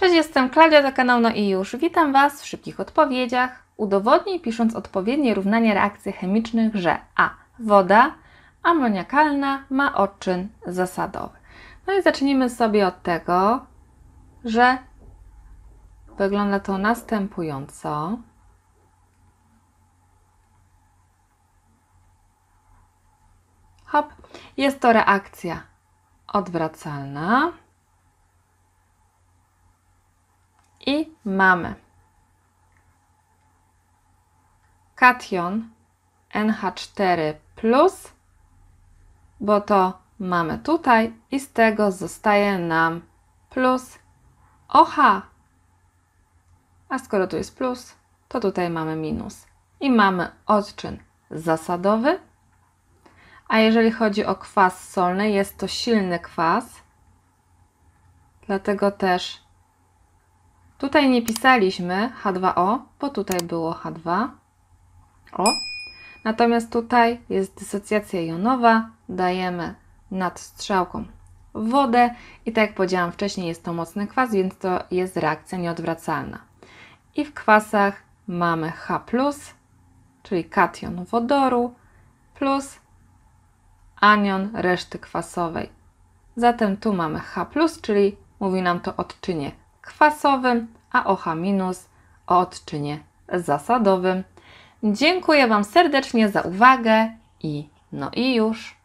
Cześć, jestem Klaudia za kanał No i już. Witam Was w szybkich odpowiedziach. Udowodnij pisząc odpowiednie równanie reakcji chemicznych, że a. woda amoniakalna ma odczyn zasadowy. No i zacznijmy sobie od tego, że wygląda to następująco. Hop, jest to reakcja odwracalna. i mamy. Kation NH4, bo to mamy tutaj i z tego zostaje nam plus OH. A skoro tu jest plus, to tutaj mamy minus. I mamy odczyn zasadowy. A jeżeli chodzi o kwas solny, jest to silny kwas, dlatego też Tutaj nie pisaliśmy H2O, bo tutaj było H2O. Natomiast tutaj jest dysocjacja jonowa, dajemy nad strzałką wodę i tak jak powiedziałam wcześniej jest to mocny kwas, więc to jest reakcja nieodwracalna. I w kwasach mamy H+, czyli kation wodoru, plus anion reszty kwasowej. Zatem tu mamy H+, czyli mówi nam to odczynie kwasowym, a OH- o odczynie zasadowym. Dziękuję Wam serdecznie za uwagę i no i już.